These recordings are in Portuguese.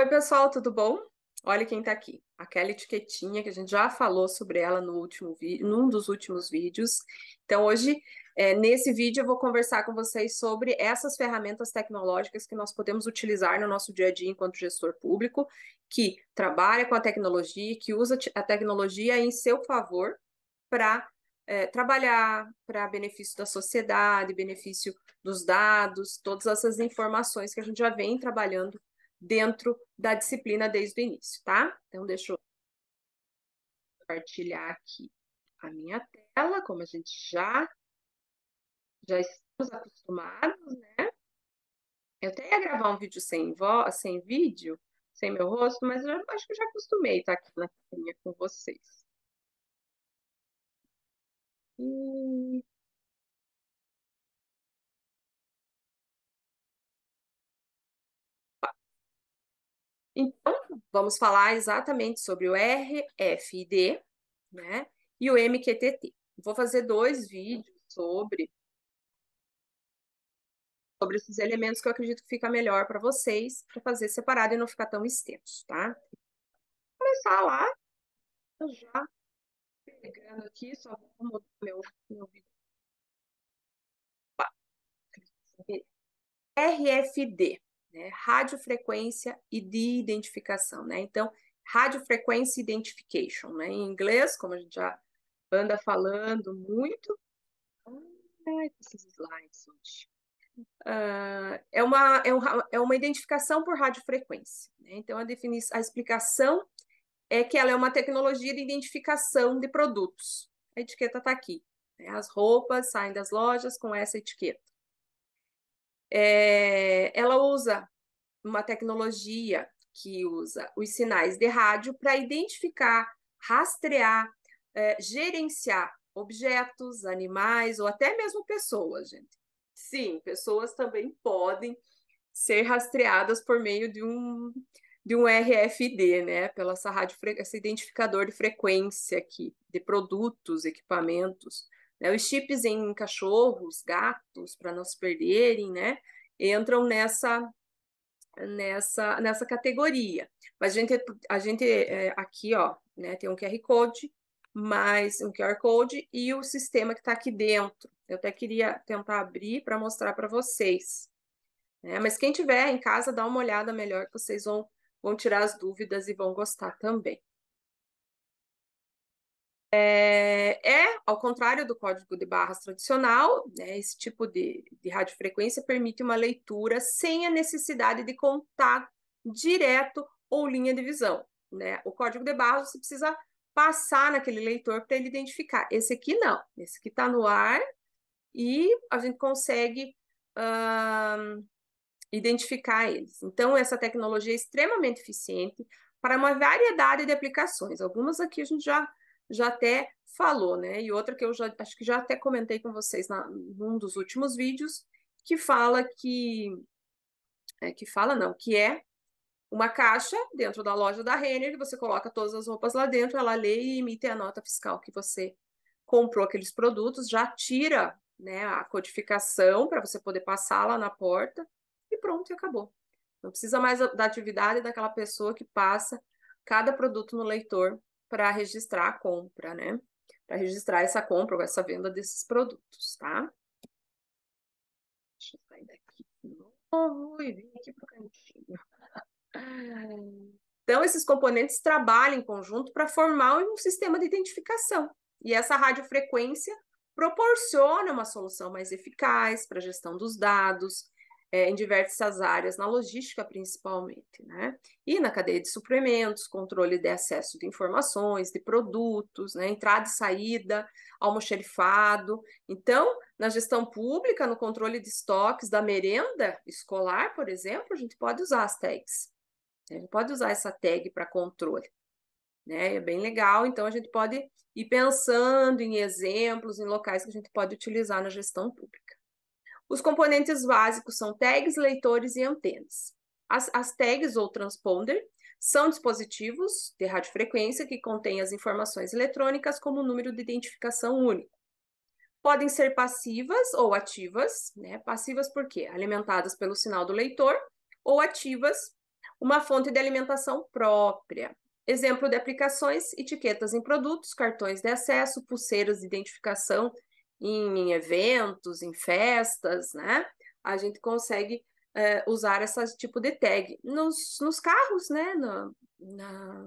Oi, pessoal, tudo bom? Olha quem está aqui. Aquela etiquetinha que a gente já falou sobre ela no último vídeo, num dos últimos vídeos. Então, hoje, é, nesse vídeo, eu vou conversar com vocês sobre essas ferramentas tecnológicas que nós podemos utilizar no nosso dia a dia enquanto gestor público, que trabalha com a tecnologia, que usa a tecnologia em seu favor para é, trabalhar para benefício da sociedade, benefício dos dados, todas essas informações que a gente já vem trabalhando dentro da disciplina desde o início, tá? Então, deixa eu compartilhar aqui a minha tela, como a gente já, já estamos acostumados, né? Eu até ia gravar um vídeo sem, sem vídeo, sem meu rosto, mas eu acho que eu já acostumei estar aqui na telinha com vocês. E... Então, vamos falar exatamente sobre o RFID, né? E o MQTT. Vou fazer dois vídeos sobre sobre esses elementos que eu acredito que fica melhor para vocês, para fazer separado e não ficar tão extenso, tá? Vou começar lá, eu já pegando aqui, só vou mudar meu, meu vídeo. RFD né? radiofrequência e de identificação, né? Então, radiofrequência identification, né? Em inglês, como a gente já anda falando muito, ai, esses slides hoje. Uh, ah, é, uma, é, um, é uma identificação por radiofrequência. Né? Então, a, a explicação é que ela é uma tecnologia de identificação de produtos. A etiqueta está aqui. Né? As roupas saem das lojas com essa etiqueta é, ela usa uma tecnologia que usa os sinais de rádio para identificar, rastrear, é, gerenciar objetos, animais ou até mesmo pessoas, gente. Sim, pessoas também podem ser rastreadas por meio de um de um RFID, né? Pela essa rádio, esse identificador de frequência aqui de produtos, equipamentos. Né? Os chips em cachorros, gatos, para não se perderem, né? Entram nessa nessa nessa categoria. Mas a gente a gente é, aqui, ó, né? Tem um QR code, mais um QR code e o sistema que está aqui dentro. Eu até queria tentar abrir para mostrar para vocês. Né? Mas quem tiver em casa, dá uma olhada melhor que vocês vão, vão tirar as dúvidas e vão gostar também. É, é, ao contrário do código de barras tradicional, né, esse tipo de, de radiofrequência permite uma leitura sem a necessidade de contato direto ou linha de visão. Né? O código de barras você precisa passar naquele leitor para ele identificar. Esse aqui não, esse aqui está no ar e a gente consegue identificar eles. Então, essa tecnologia é extremamente eficiente para uma variedade de aplicações. Algumas aqui a gente já já até falou, né? E outra que eu já acho que já até comentei com vocês na, num dos últimos vídeos, que fala que é, que fala não, que é uma caixa dentro da loja da Renner, você coloca todas as roupas lá dentro, ela lê e emite a nota fiscal que você comprou aqueles produtos, já tira né, a codificação para você poder passar lá na porta e pronto, e acabou. Não precisa mais da atividade daquela pessoa que passa cada produto no leitor para registrar a compra, né? Para registrar essa compra ou essa venda desses produtos, tá? Deixa eu sair daqui de novo e vir aqui para o cantinho. Então, esses componentes trabalham em conjunto para formar um sistema de identificação. E essa radiofrequência proporciona uma solução mais eficaz para a gestão dos dados, é, em diversas áreas, na logística principalmente, né? E na cadeia de suprimentos, controle de acesso de informações, de produtos, né? entrada e saída, almoxerifado. Então, na gestão pública, no controle de estoques da merenda escolar, por exemplo, a gente pode usar as tags. A gente pode usar essa tag para controle. Né? É bem legal, então a gente pode ir pensando em exemplos, em locais que a gente pode utilizar na gestão pública. Os componentes básicos são tags, leitores e antenas. As, as tags ou transponder são dispositivos de radiofrequência que contêm as informações eletrônicas como número de identificação único. Podem ser passivas ou ativas, né? Passivas por quê? Alimentadas pelo sinal do leitor, ou ativas, uma fonte de alimentação própria. Exemplo de aplicações: etiquetas em produtos, cartões de acesso, pulseiras de identificação em eventos, em festas, né? A gente consegue é, usar esse tipo de tag nos, nos carros, né? na,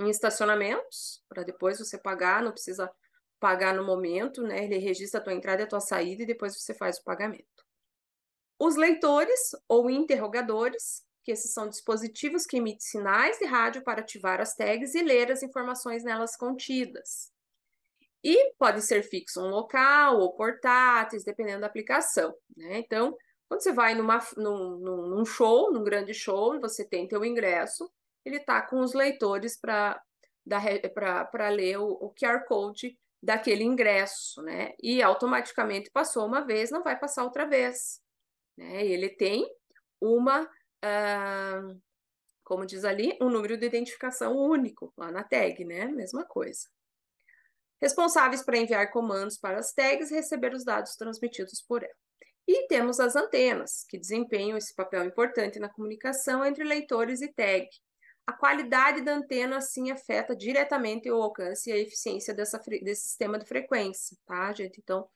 em estacionamentos, para depois você pagar, não precisa pagar no momento, né? Ele registra a tua entrada e a tua saída e depois você faz o pagamento. Os leitores ou interrogadores, que esses são dispositivos que emitem sinais de rádio para ativar as tags e ler as informações nelas contidas. E pode ser fixo um local ou portáteis, dependendo da aplicação, né? Então, quando você vai numa, num, num show, num grande show, você tem teu ingresso, ele está com os leitores para ler o, o QR Code daquele ingresso, né? E automaticamente passou uma vez, não vai passar outra vez. Né? Ele tem uma, uh, como diz ali, um número de identificação único lá na tag, né? Mesma coisa responsáveis para enviar comandos para as tags e receber os dados transmitidos por ela. E temos as antenas, que desempenham esse papel importante na comunicação entre leitores e tag. A qualidade da antena, assim, afeta diretamente o alcance e a eficiência dessa, desse sistema de frequência, tá, gente? Então,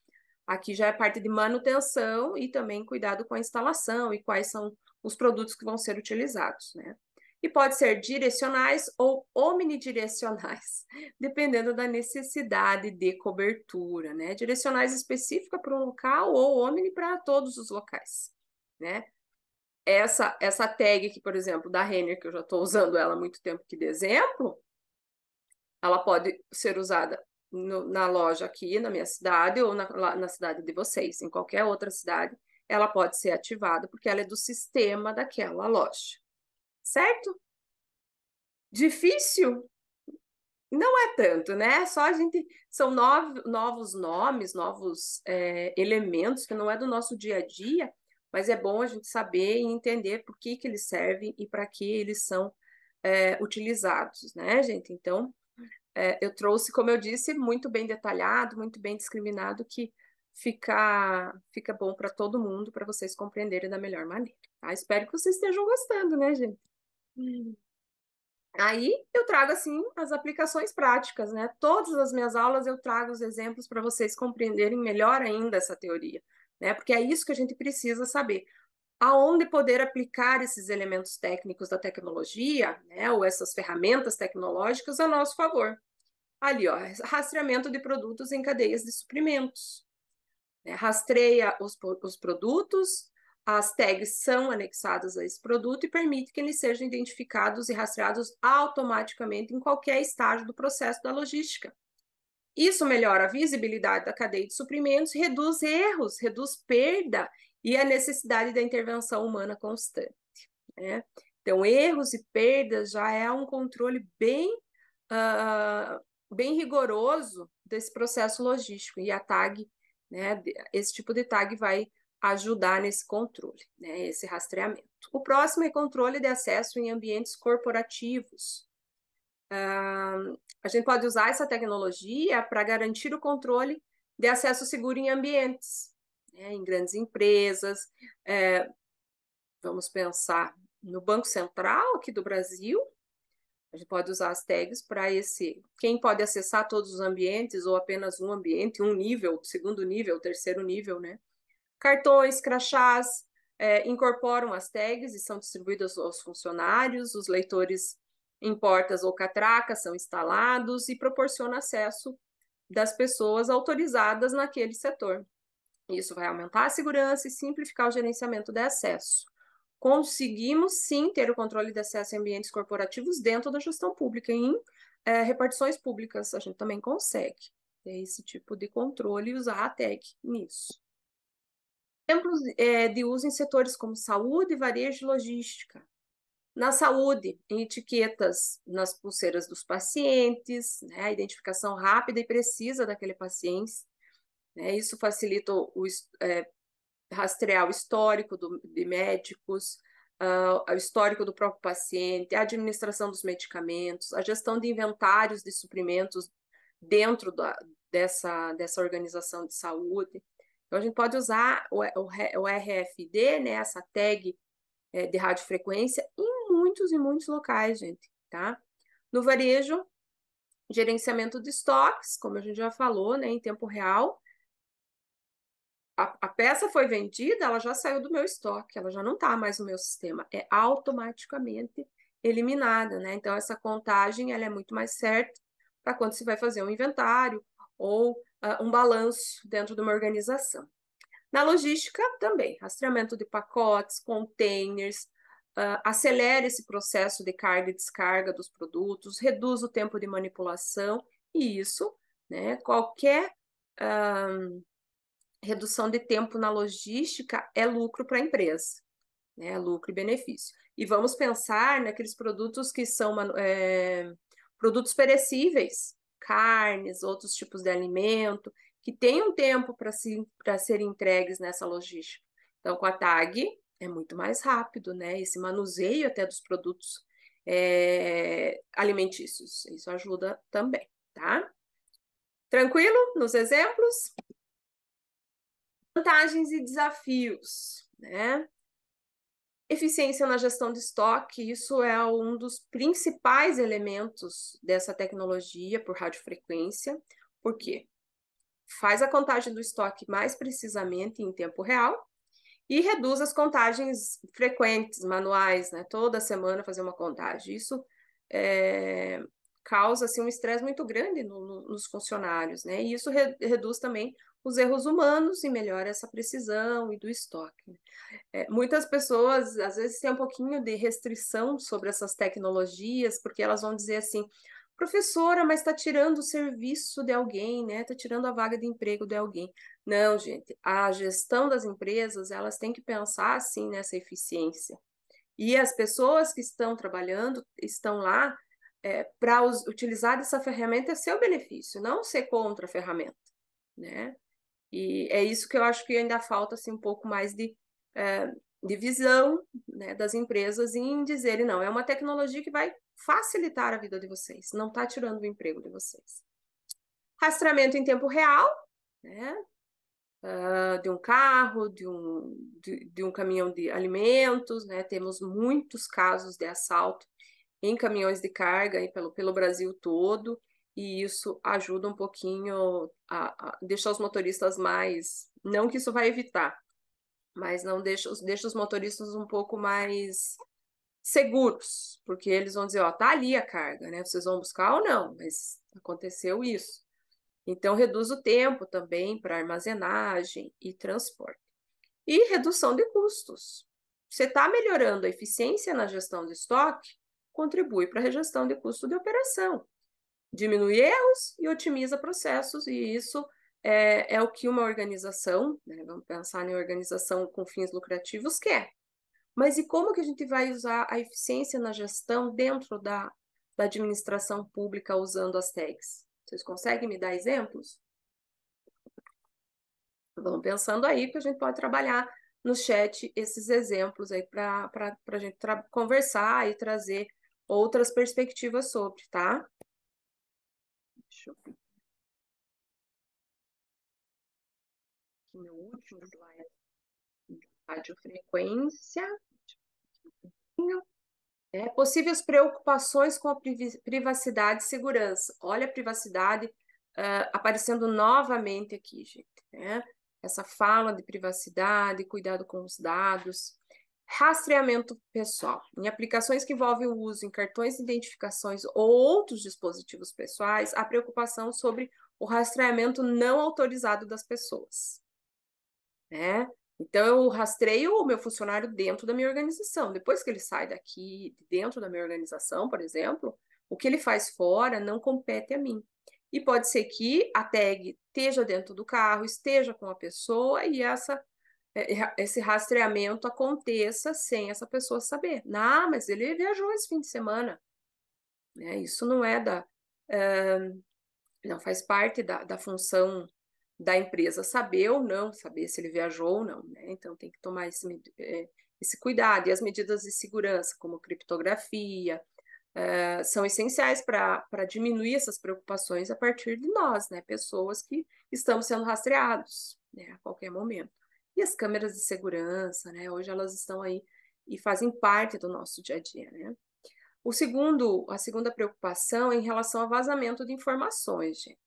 aqui já é parte de manutenção e também cuidado com a instalação e quais são os produtos que vão ser utilizados, né? e pode ser direcionais ou omnidirecionais, dependendo da necessidade de cobertura, né? Direcionais específica para um local ou omni para todos os locais, né? Essa, essa tag aqui, por exemplo, da Renner, que eu já estou usando ela há muito tempo aqui de exemplo, ela pode ser usada no, na loja aqui na minha cidade ou na, na cidade de vocês, em qualquer outra cidade, ela pode ser ativada porque ela é do sistema daquela loja certo? Difícil? Não é tanto, né? Só a gente. São novos, nomes, novos é, elementos que não é do nosso dia a dia, mas é bom a gente saber e entender por que, que eles servem e para que eles são é, utilizados, né, gente? Então, é, eu trouxe, como eu disse, muito bem detalhado, muito bem discriminado, que fica, fica bom para todo mundo, para vocês compreenderem da melhor maneira. Tá? Espero que vocês estejam gostando, né, gente? Hum. Aí eu trago assim as aplicações práticas, né? Todas as minhas aulas eu trago os exemplos para vocês compreenderem melhor ainda essa teoria, né? Porque é isso que a gente precisa saber. Aonde poder aplicar esses elementos técnicos da tecnologia, né, ou essas ferramentas tecnológicas a nosso favor. Ali, ó, rastreamento de produtos em cadeias de suprimentos. Né? Rastreia os, os produtos, as tags são anexadas a esse produto e permite que eles sejam identificados e rastreados automaticamente em qualquer estágio do processo da logística. Isso melhora a visibilidade da cadeia de suprimentos, reduz erros, reduz perda e a necessidade da intervenção humana constante. Né? Então, erros e perdas já é um controle bem, uh, bem rigoroso desse processo logístico e a tag, né, esse tipo de tag vai ajudar nesse controle, né, esse rastreamento. O próximo é controle de acesso em ambientes corporativos. Uh, a gente pode usar essa tecnologia para garantir o controle de acesso seguro em ambientes, né, em grandes empresas. É, vamos pensar no Banco Central aqui do Brasil. A gente pode usar as tags para esse. Quem pode acessar todos os ambientes ou apenas um ambiente, um nível, segundo nível, terceiro nível, né? Cartões, crachás é, incorporam as tags e são distribuídos aos funcionários, os leitores em portas ou catracas são instalados e proporciona acesso das pessoas autorizadas naquele setor. Isso vai aumentar a segurança e simplificar o gerenciamento de acesso. Conseguimos sim ter o controle de acesso em ambientes corporativos dentro da gestão pública, em é, repartições públicas, a gente também consegue ter esse tipo de controle e usar a tag nisso. Exemplos é, de uso em setores como saúde, varejo e logística. Na saúde, em etiquetas nas pulseiras dos pacientes, né, a identificação rápida e precisa daquele paciente. Né, isso facilita o, é, rastrear o histórico do, de médicos, uh, o histórico do próprio paciente, a administração dos medicamentos, a gestão de inventários de suprimentos dentro da, dessa, dessa organização de saúde. Então, a gente pode usar o, o, o RFD, né, essa tag é, de radiofrequência, em muitos e muitos locais, gente, tá? No varejo, gerenciamento de estoques, como a gente já falou, né, em tempo real. A, a peça foi vendida, ela já saiu do meu estoque, ela já não está mais no meu sistema, é automaticamente eliminada, né? Então, essa contagem, ela é muito mais certa para quando você vai fazer um inventário ou uh, um balanço dentro de uma organização. Na logística também, rastreamento de pacotes, containers, uh, ah, acelera esse processo de carga e descarga dos produtos, reduz o tempo de manipulação e isso, né, qualquer uh, redução de tempo na logística é lucro para a empresa, né, é lucro e benefício. E vamos pensar naqueles produtos que são é, produtos perecíveis, carnes, outros tipos de alimento, que tem um tempo para se, serem entregues nessa logística. Então, com a tag, é muito mais rápido, né? Esse manuseio até dos produtos é, alimentícios. Isso ajuda também, tá? Tranquilo nos exemplos? Vantagens e desafios, né? Eficiência na gestão de estoque, isso é um dos principais elementos dessa tecnologia por radiofrequência, porque faz a contagem do estoque mais precisamente em tempo real e reduz as contagens frequentes, manuais, né? Toda semana fazer uma contagem. Isso é, causa assim, um estresse muito grande no, no, nos funcionários, né? E isso re reduz também os erros humanos e melhora essa precisão e do estoque. Né? É, muitas pessoas, às vezes, têm um pouquinho de restrição sobre essas tecnologias, porque elas vão dizer assim, professora, mas está tirando o serviço de alguém, né? Está tirando a vaga de emprego de alguém. Não, gente, a gestão das empresas, elas têm que pensar, assim, nessa eficiência. E as pessoas que estão trabalhando, estão lá é, para utilizar essa ferramenta a é seu benefício, não ser contra a ferramenta, né? E é isso que eu acho que ainda falta assim, um pouco mais de, é, de visão né, das empresas em dizerem, não, é uma tecnologia que vai facilitar a vida de vocês, não está tirando o emprego de vocês. Rastreamento em tempo real, né? Uh, de um carro, de um, de, de um caminhão de alimentos, né? Temos muitos casos de assalto em caminhões de carga pelo, pelo Brasil todo e isso ajuda um pouquinho a, a, deixar os motoristas mais. Não que isso vai evitar, mas não deixa, deixa os motoristas um pouco mais seguros, porque eles vão dizer, ó, tá ali a carga, né? Vocês vão buscar ou não, mas aconteceu isso. Então reduz o tempo também para armazenagem e transporte. E redução de custos. Você está melhorando a eficiência na gestão do estoque, contribui para a gestão de custo de operação diminui erros e otimiza processos, e isso é, é o que uma organização, né, vamos pensar em organização com fins lucrativos, quer. Mas e como que a gente vai usar a eficiência na gestão dentro da, da administração pública usando as tags? Vocês conseguem me dar exemplos? Vão pensando aí que a gente pode trabalhar no chat esses exemplos aí para a gente conversar e trazer outras perspectivas sobre, tá? acho meu último slide radiofrequência. É, possíveis preocupações com a privacidade e segurança. Olha a privacidade uh, aparecendo novamente aqui, gente. Né? Essa fala de privacidade, cuidado com os dados, Rastreamento pessoal. Em aplicações que envolvem o uso em cartões, de identificações ou outros dispositivos pessoais, há preocupação sobre o rastreamento não autorizado das pessoas. Né? Então, eu rastreio o meu funcionário dentro da minha organização. Depois que ele sai daqui, dentro da minha organização, por exemplo, o que ele faz fora não compete a mim. E pode ser que a tag esteja dentro do carro, esteja com a pessoa e essa é, esse rastreamento aconteça sem essa pessoa saber. Ah, mas ele viajou esse fim de semana. Né? Isso não é da. Uh, não faz parte da, da função da empresa saber ou não, saber se ele viajou ou não. Né? Então tem que tomar esse, eh, esse cuidado. E as medidas de segurança, como criptografia, uh, são essenciais para diminuir essas preocupações a partir de nós, né? pessoas que estamos sendo rastreados né? a qualquer momento. E as câmeras de segurança, né? Hoje elas estão aí e fazem parte do nosso dia a dia, né? O segundo, a segunda preocupação é em relação ao vazamento de informações, gente.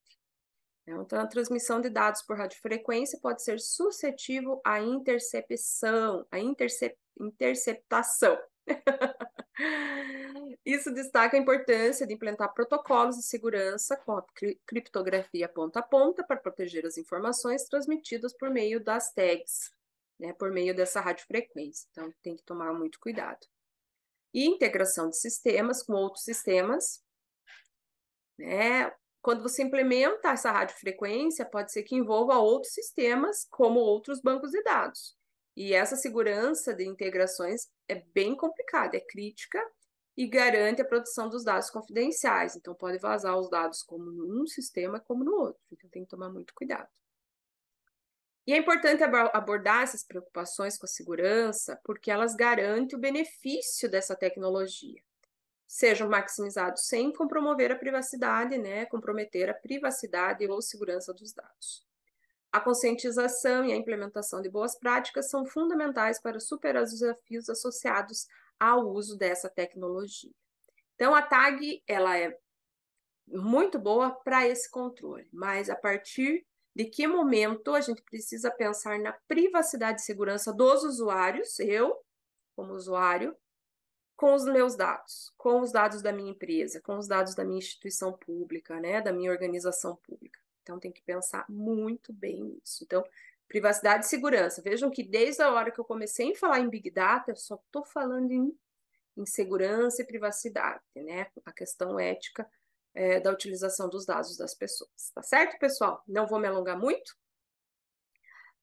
Então, a transmissão de dados por radiofrequência pode ser suscetível à intercepção, à intercep interceptação. Isso destaca a importância de implementar protocolos de segurança com a criptografia ponta a ponta para proteger as informações transmitidas por meio das tags, né, por meio dessa radiofrequência. Então, tem que tomar muito cuidado. E integração de sistemas com outros sistemas. Né? Quando você implementa essa radiofrequência, pode ser que envolva outros sistemas, como outros bancos de dados. E essa segurança de integrações é bem complicada, é crítica e garante a proteção dos dados confidenciais. Então, pode vazar os dados como num sistema como no outro. Então, tem que tomar muito cuidado. E é importante abordar essas preocupações com a segurança, porque elas garantem o benefício dessa tecnologia. Sejam maximizados sem compromover a privacidade, né? comprometer a privacidade ou segurança dos dados. A conscientização e a implementação de boas práticas são fundamentais para superar os desafios associados ao uso dessa tecnologia. Então, a TAG ela é muito boa para esse controle, mas a partir de que momento a gente precisa pensar na privacidade e segurança dos usuários, eu, como usuário, com os meus dados, com os dados da minha empresa, com os dados da minha instituição pública, né, da minha organização pública. Então, tem que pensar muito bem nisso. Então, privacidade e segurança. Vejam que desde a hora que eu comecei a falar em Big Data, eu só estou falando em, em, segurança e privacidade, né? A questão ética é, da utilização dos dados das pessoas. Tá certo, pessoal? Não vou me alongar muito.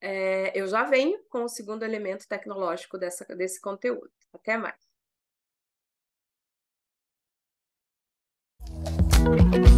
É, eu já venho com o segundo elemento tecnológico dessa, desse conteúdo. Até mais.